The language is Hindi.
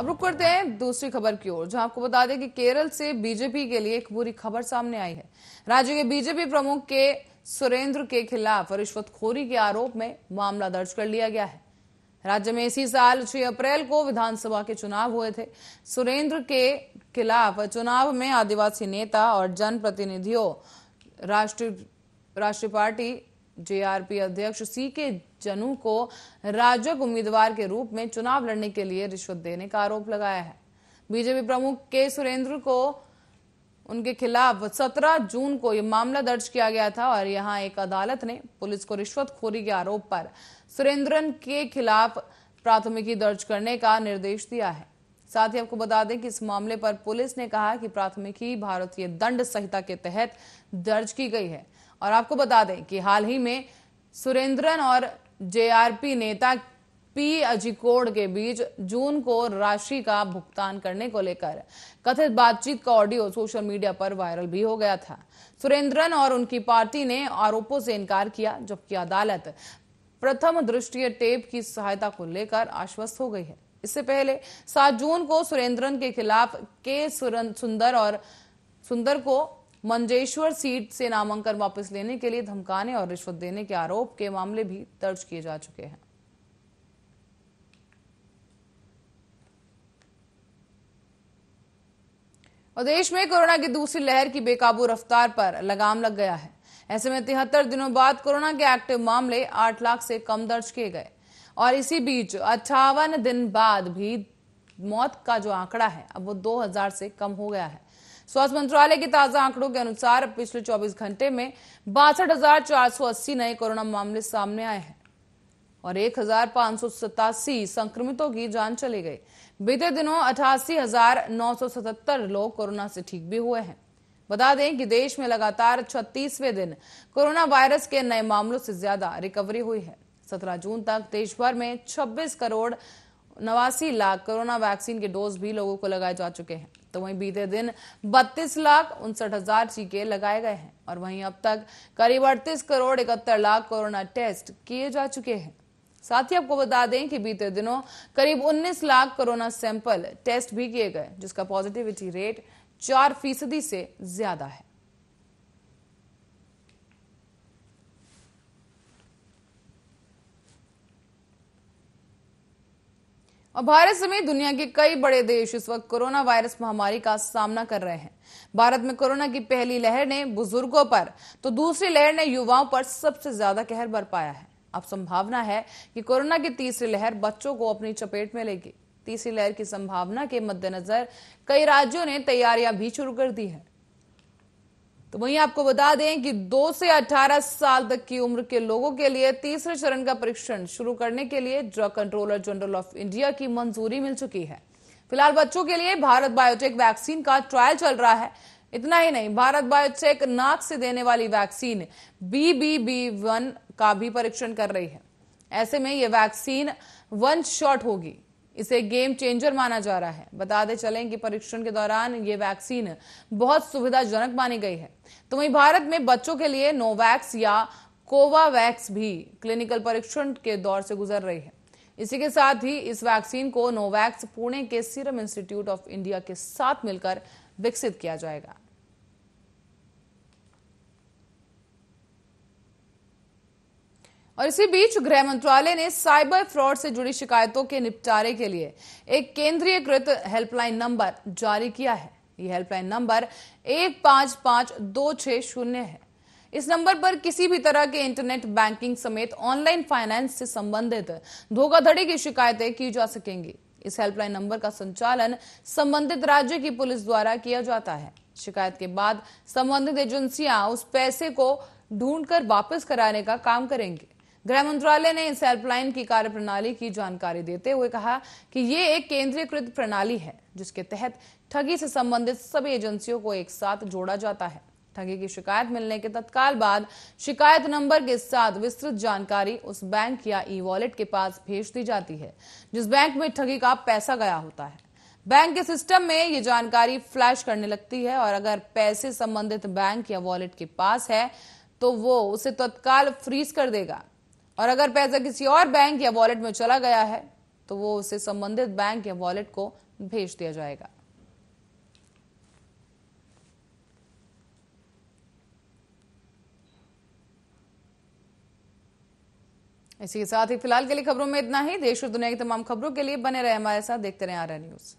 अब रुक करते हैं दूसरी खबर की ओर जहां आपको बता दें कि केरल से बीजेपी के लिए एक बुरी खबर सामने आई है राज्य के बीजेपी प्रमुख के सुरेंद्र के खिलाफ रिश्वतखोरी के आरोप में मामला दर्ज कर लिया गया है राज्य में इसी साल 6 अप्रैल को विधानसभा के चुनाव हुए थे सुरेंद्र के खिलाफ चुनाव में आदिवासी नेता और जनप्रतिनिधियों राष्ट्रीय राष्ट्रीय पार्टी जेआरपी अध्यक्ष सी के जनू को राजग उम्मीदवार के रूप में चुनाव लड़ने के लिए रिश्वत देने का आरोप लगाया है बीजेपी प्रमुख के सुरेंद्र को उनके खिलाफ 17 जून को यह मामला दर्ज किया गया था और यहां एक अदालत ने पुलिस को रिश्वतखोरी के आरोप पर सुरेंद्रन के खिलाफ प्राथमिकी दर्ज करने का निर्देश दिया है साथ ही आपको बता दें कि इस मामले पर पुलिस ने कहा कि प्राथमिकी भारतीय दंड संहिता के तहत दर्ज की गई है और आपको बता दें कि हाल ही में सुरेंद्रन और जेआरपी नेता पी अजिकोड के बीच जून को राशि का भुगतान करने को लेकर कथित बातचीत का ऑडियो सोशल मीडिया पर वायरल भी हो गया था सुरेंद्रन और उनकी पार्टी ने आरोपों से इनकार किया जबकि अदालत प्रथम दृष्टि टेप की सहायता को लेकर आश्वस्त हो गई है इससे पहले सात जून को सुरेंद्रन के खिलाफ के सुंदर और सुंदर को मंजेश्वर सीट से नामांकन वापस लेने के लिए धमकाने और रिश्वत देने के आरोप के मामले भी दर्ज किए जा चुके हैं और देश में कोरोना की दूसरी लहर की बेकाबू रफ्तार पर लगाम लग गया है ऐसे में तिहत्तर दिनों बाद कोरोना के एक्टिव मामले आठ लाख से कम दर्ज किए गए और इसी बीच अट्ठावन दिन बाद भी मौत का जो आंकड़ा है अब वो 2000 से कम हो गया है स्वास्थ्य मंत्रालय के ताजा आंकड़ों के अनुसार पिछले 24 घंटे में बासठ नए कोरोना मामले सामने आए हैं और एक संक्रमितों की जान चली गई बीते दिनों अठासी लोग कोरोना से ठीक भी हुए हैं बता दें कि देश में लगातार 36वें दिन कोरोना वायरस के नए मामलों से ज्यादा रिकवरी हुई है 17 जून तक देश भर में 26 करोड़ नवासी लाख कोरोना वैक्सीन के डोज भी लोगों को लगाए जा चुके हैं तो वहीं बीते दिन बत्तीस लाख उनसठ हजार टीके लगाए गए हैं और वहीं अब तक करीब अड़तीस करोड़ इकहत्तर लाख कोरोना टेस्ट किए जा चुके हैं साथ ही आपको बता दें कि बीते दिनों करीब 19 लाख कोरोना सैंपल टेस्ट भी किए गए जिसका पॉजिटिविटी रेट चार फीसदी से ज्यादा है और भारत समेत दुनिया के कई बड़े देश इस वक्त कोरोना वायरस महामारी का सामना कर रहे हैं भारत में कोरोना की पहली लहर ने बुजुर्गों पर तो दूसरी लहर ने युवाओं पर सबसे ज्यादा कहर बरपाया है अब संभावना है कि कोरोना की तीसरी लहर बच्चों को अपनी चपेट में लेगी तीसरी लहर की संभावना के मद्देनजर कई राज्यों ने तैयारियां भी शुरू कर दी है तो वहीं आपको बता दें कि 2 से 18 साल तक की उम्र के लोगों के लिए तीसरे चरण का परीक्षण शुरू करने के लिए drug controller general of India की मंजूरी मिल चुकी है फिलहाल बच्चों के लिए भारत बायोटेक वैक्सीन का ट्रायल चल रहा है इतना ही नहीं भारत बायोटेक नाक से देने वाली वैक्सीन बीबीबी वन का भी परीक्षण कर रही है ऐसे में यह वैक्सीन वन शॉट होगी इसे गेम चेंजर माना जा रहा है बता चलें कि परीक्षण के दौरान ये वैक्सीन बहुत सुविधाजनक मानी गई है तो वहीं भारत में बच्चों के लिए नोवैक्स या कोवावैक्स भी क्लिनिकल परीक्षण के दौर से गुजर रही है इसी के साथ ही इस वैक्सीन को नोवैक्स पुणे के सीरम इंस्टीट्यूट ऑफ इंडिया के साथ मिलकर विकसित किया जाएगा और इसी बीच गृह मंत्रालय ने साइबर फ्रॉड से जुड़ी शिकायतों के निपटारे के लिए एक केंद्रीयकृत हेल्पलाइन नंबर जारी किया है ये हेल्पलाइन नंबर एक पांच पांच दो छह शून्य है इस नंबर पर किसी भी तरह के इंटरनेट बैंकिंग समेत ऑनलाइन फाइनेंस से संबंधित धोखाधड़ी की शिकायतें की जा सकेंगी इस हेल्पलाइन नंबर का संचालन संबंधित राज्य की पुलिस द्वारा किया जाता है शिकायत के बाद संबंधित एजेंसियां उस पैसे को ढूंढकर वापस कराने का काम करेंगी गृह मंत्रालय ने इस हेल्पलाइन की कार्यप्रणाली की जानकारी देते हुए कहा कि ये एक केंद्रीयकृत प्रणाली है जिसके तहत ठगी से संबंधित सभी एजेंसियों को एक साथ जोड़ा जाता है ठगी की शिकायत मिलने के तत्काल बाद शिकायत नंबर के साथ विस्तृत जानकारी उस बैंक या ई वॉलेट के पास भेज दी जाती है जिस बैंक में ठगी का पैसा गया होता है बैंक के सिस्टम में ये जानकारी फ्लैश करने लगती है और अगर पैसे संबंधित बैंक या वॉलेट के पास है तो वो उसे तत्काल फ्रीज कर देगा और अगर पैसा किसी और बैंक या वॉलेट में चला गया है तो वो उसे संबंधित बैंक या वॉलेट को भेज दिया जाएगा इसी के साथ ही फिलहाल के लिए खबरों में इतना ही देश और दुनिया की तमाम खबरों के लिए बने रहे हमारे साथ देखते रहे आर न्यूज़